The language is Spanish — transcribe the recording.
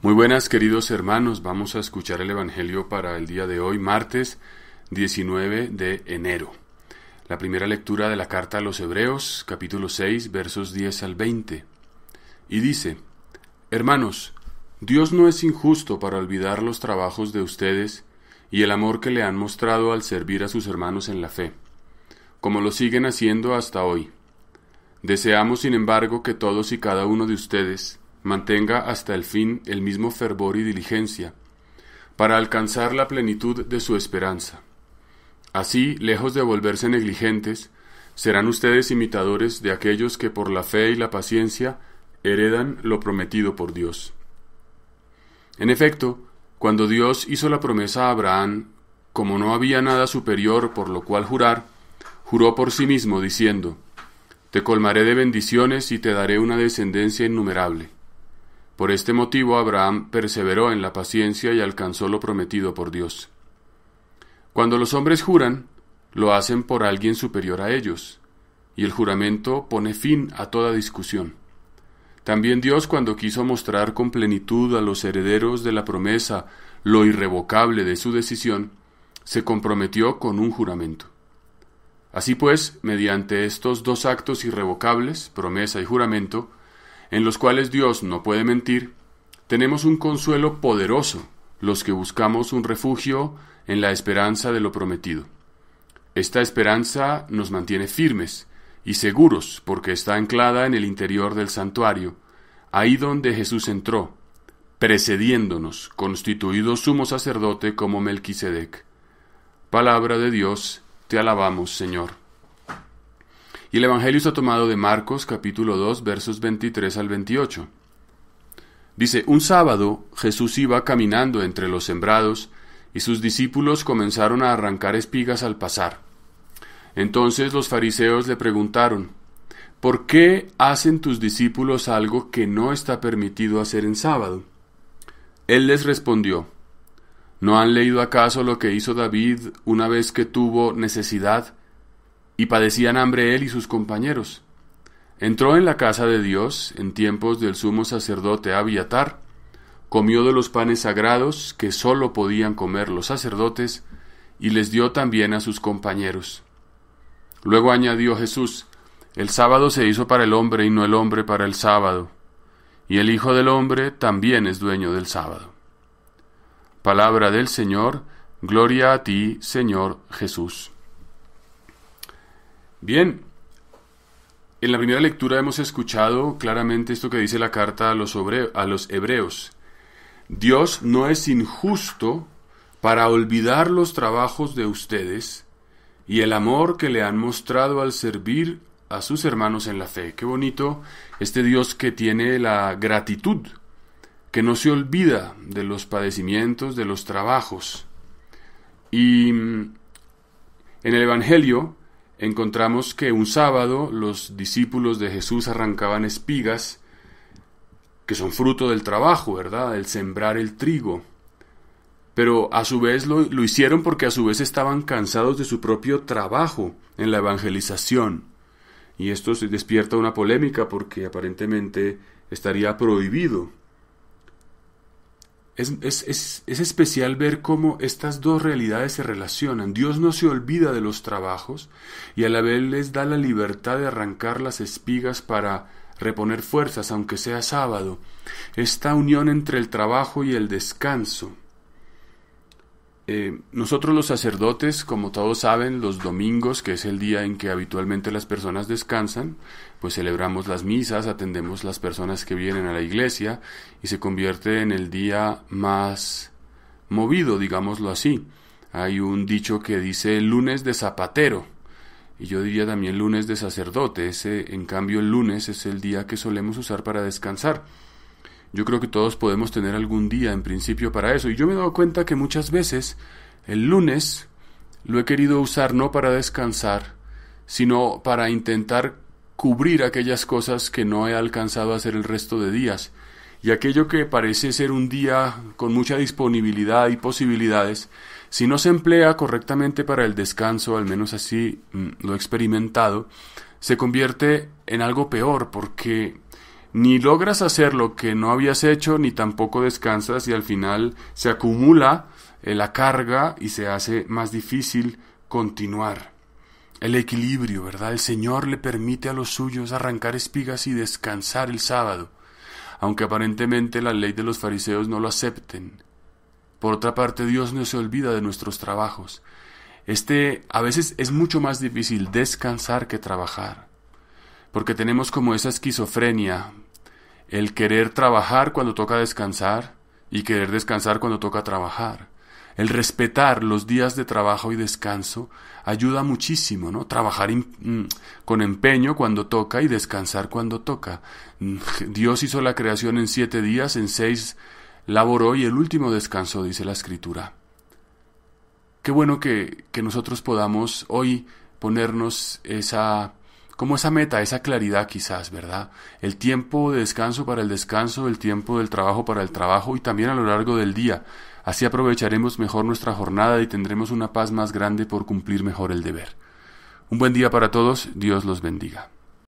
Muy buenas queridos hermanos, vamos a escuchar el Evangelio para el día de hoy, martes 19 de enero. La primera lectura de la carta a los Hebreos, capítulo 6, versos 10 al 20. Y dice, Hermanos, Dios no es injusto para olvidar los trabajos de ustedes y el amor que le han mostrado al servir a sus hermanos en la fe, como lo siguen haciendo hasta hoy. Deseamos, sin embargo, que todos y cada uno de ustedes mantenga hasta el fin el mismo fervor y diligencia, para alcanzar la plenitud de su esperanza. Así, lejos de volverse negligentes, serán ustedes imitadores de aquellos que por la fe y la paciencia heredan lo prometido por Dios. En efecto, cuando Dios hizo la promesa a Abraham, como no había nada superior por lo cual jurar, juró por sí mismo diciendo, Te colmaré de bendiciones y te daré una descendencia innumerable. Por este motivo Abraham perseveró en la paciencia y alcanzó lo prometido por Dios. Cuando los hombres juran, lo hacen por alguien superior a ellos, y el juramento pone fin a toda discusión. También Dios cuando quiso mostrar con plenitud a los herederos de la promesa lo irrevocable de su decisión, se comprometió con un juramento. Así pues, mediante estos dos actos irrevocables, promesa y juramento, en los cuales Dios no puede mentir, tenemos un consuelo poderoso los que buscamos un refugio en la esperanza de lo prometido. Esta esperanza nos mantiene firmes y seguros porque está anclada en el interior del santuario, ahí donde Jesús entró, precediéndonos, constituido sumo sacerdote como Melquisedec. Palabra de Dios, te alabamos, Señor. Y el Evangelio está tomado de Marcos capítulo 2 versos 23 al 28. Dice, un sábado Jesús iba caminando entre los sembrados, y sus discípulos comenzaron a arrancar espigas al pasar. Entonces los fariseos le preguntaron, ¿por qué hacen tus discípulos algo que no está permitido hacer en sábado? Él les respondió, ¿no han leído acaso lo que hizo David una vez que tuvo necesidad? y padecían hambre él y sus compañeros. Entró en la casa de Dios en tiempos del sumo sacerdote Abiatar, comió de los panes sagrados que sólo podían comer los sacerdotes, y les dio también a sus compañeros. Luego añadió Jesús, El sábado se hizo para el hombre y no el hombre para el sábado, y el Hijo del hombre también es dueño del sábado. Palabra del Señor, gloria a ti, Señor Jesús. Bien, en la primera lectura hemos escuchado claramente esto que dice la carta a los, a los hebreos. Dios no es injusto para olvidar los trabajos de ustedes y el amor que le han mostrado al servir a sus hermanos en la fe. Qué bonito este Dios que tiene la gratitud, que no se olvida de los padecimientos, de los trabajos. Y mm, en el Evangelio encontramos que un sábado los discípulos de Jesús arrancaban espigas, que son fruto del trabajo, ¿verdad? El sembrar el trigo. Pero a su vez lo, lo hicieron porque a su vez estaban cansados de su propio trabajo en la evangelización. Y esto se despierta una polémica porque aparentemente estaría prohibido es, es, especial ver cómo estas dos realidades se relacionan. Dios no se olvida de los trabajos y a la vez les da la libertad de arrancar las espigas para reponer fuerzas, aunque sea sábado. Esta unión entre el trabajo y el descanso eh, nosotros los sacerdotes, como todos saben, los domingos, que es el día en que habitualmente las personas descansan, pues celebramos las misas, atendemos las personas que vienen a la iglesia y se convierte en el día más movido, digámoslo así. Hay un dicho que dice lunes de zapatero y yo diría también lunes de sacerdote. Ese, en cambio, el lunes es el día que solemos usar para descansar. Yo creo que todos podemos tener algún día en principio para eso. Y yo me he dado cuenta que muchas veces el lunes lo he querido usar no para descansar, sino para intentar cubrir aquellas cosas que no he alcanzado a hacer el resto de días. Y aquello que parece ser un día con mucha disponibilidad y posibilidades, si no se emplea correctamente para el descanso, al menos así mm, lo he experimentado, se convierte en algo peor porque ni logras hacer lo que no habías hecho, ni tampoco descansas y al final se acumula eh, la carga y se hace más difícil continuar. El equilibrio, ¿verdad? El Señor le permite a los suyos arrancar espigas y descansar el sábado, aunque aparentemente la ley de los fariseos no lo acepten. Por otra parte, Dios no se olvida de nuestros trabajos. Este a veces es mucho más difícil descansar que trabajar porque tenemos como esa esquizofrenia, el querer trabajar cuando toca descansar y querer descansar cuando toca trabajar. El respetar los días de trabajo y descanso ayuda muchísimo, ¿no? Trabajar mm, con empeño cuando toca y descansar cuando toca. Mm, Dios hizo la creación en siete días, en seis laboró y el último descansó, dice la escritura. Qué bueno que nosotros podamos hoy ponernos esa como esa meta, esa claridad quizás, ¿verdad? El tiempo de descanso para el descanso, el tiempo del trabajo para el trabajo y también a lo largo del día. Así aprovecharemos mejor nuestra jornada y tendremos una paz más grande por cumplir mejor el deber. Un buen día para todos, Dios los bendiga.